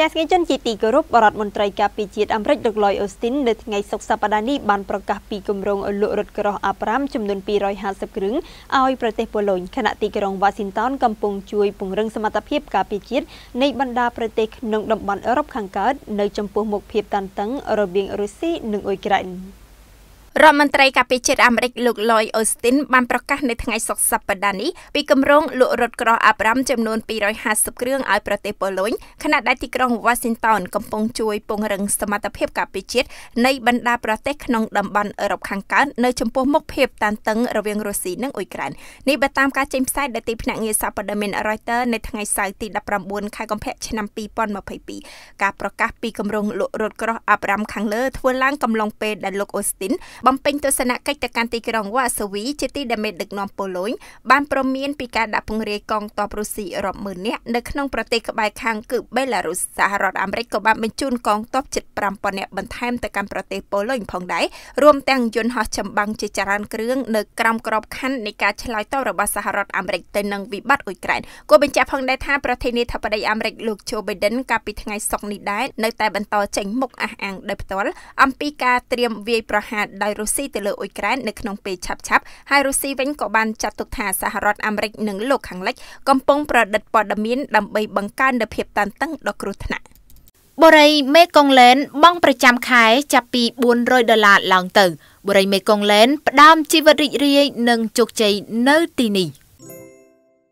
ទាំងស្ងៀជនជាទីគោរពរដ្ឋមន្ត្រីការពារជាតិអាមេរិកលោកលយអូស្ទីននៅថ្ងៃសុក្រសប្តាហ៍នេះបានប្រកាសពីគម្រោងអលក់រថក្រោះ A5 ចំនួន250គ្រឿងឲ្យប្រទេសប៉ូឡូញខណៈទីក្រុង Washington កំពុងជួយពង្រឹងសមត្ថភាពការពារជាតិនៃបណ្ដាប្រទេសក្នុងតំបន់អឺរ៉ុបខាងកើតនៅចំពោះមុខភាពតានតឹងរវាងរុស្ស៊ីនិងអ៊ុយក្រែន។រដ្ឋមន្ត្រីការពារជាតិអាមេរិកលោក Lloyd Austin បានប្រកាសនៅថ្ងៃសុក្រសប្តាហ៍នេះពីគម្រោងលក់រថក្រោះអាប់រ៉ាំចំនួន250គ្រឿងឲ្យប្រទេសប៉ូឡូញខណៈដែលទីក្រុង Washington កំពុងជួយពង្រឹងសមត្ថភាពការពារជាតិនៃបណ្ដាប្រទេសក្នុងតំបន់អឺរ៉ុបខាងកើតនៅចំពោះមុខភាពតានតឹងរវាងរុស្ស៊ីនិងអ៊ុយក្រែននេះបើតាមការចេញផ្សាយដោយទីភ្នាក់ងារសារព័ត៌មាន Reuters នៅថ្ងៃសៅរ៍ទី19ខែកុម្ភៈឆ្នាំ2022ការប្រកាសពីគម្រោងលក់រថក្រោះអាប់រ៉ាំខាងលើធ្វើឡើងកំឡុងពេលដែលលោក Austin បំពេញទស្សនកិច្ចទៅកាន់ទីក្រុងវ៉ាសូវីជាទីដែលមេដឹកនាំប៉ូឡូញបានព្រមមានពីការដាក់ពង្រាយកងទ័ពរុស្ស៊ីរាប់ម៉ឺននាក់នៅក្នុងប្រទេសក្បែរខាងគឺបេឡារុសសហរដ្ឋអាមេរិកក៏បានបញ្ជូនកងទ័ពជិត5000នាក់បន្ថែមទៅកាន់ប្រទេសប៉ូឡូញផងដែររួមទាំងយន្តហោះចម្បាំងជាច្រើនគ្រឿងនៅក្រោមក្របខ័ណ្ឌនៃការឆ្លើយតបរបស់សហរដ្ឋអាមេរិកទៅនឹងវិបត្តិអ៊ុយក្រែនក៏បញ្ជាក់ផងដែរថាប្រធានាធិបតីអាមេរិកលោក Joe Biden កាលពីថ្ងៃសុក្រនេះដែរនៅតែបន្តចេញមុខអះអាងដោយផ្ទាល់អំពីការត្រៀមវាយប្រហារដោយរុស្ស៊ីទៅលើអ៊ុយក្រែននៅក្នុងពេលឆាប់ៗហើយរុស្ស៊ីវិញក៏បានចាត់ទុកថាសហរដ្ឋអាមេរិក និងលោកខាងលិចកំពុងប្រឌិតព័ត៌មានដើម្បីបង្កើននូវភាពតានតឹងដល់គ្រោះថ្នាក់បូរីមេកុងឡែន បង់ប្រចាំខែចាប់ពី400ដុល្លារឡើងទៅបូរីមេកុងឡែនផ្ដើមជីវិតរីករាយនិងជោគជ័យនៅទីនេះ។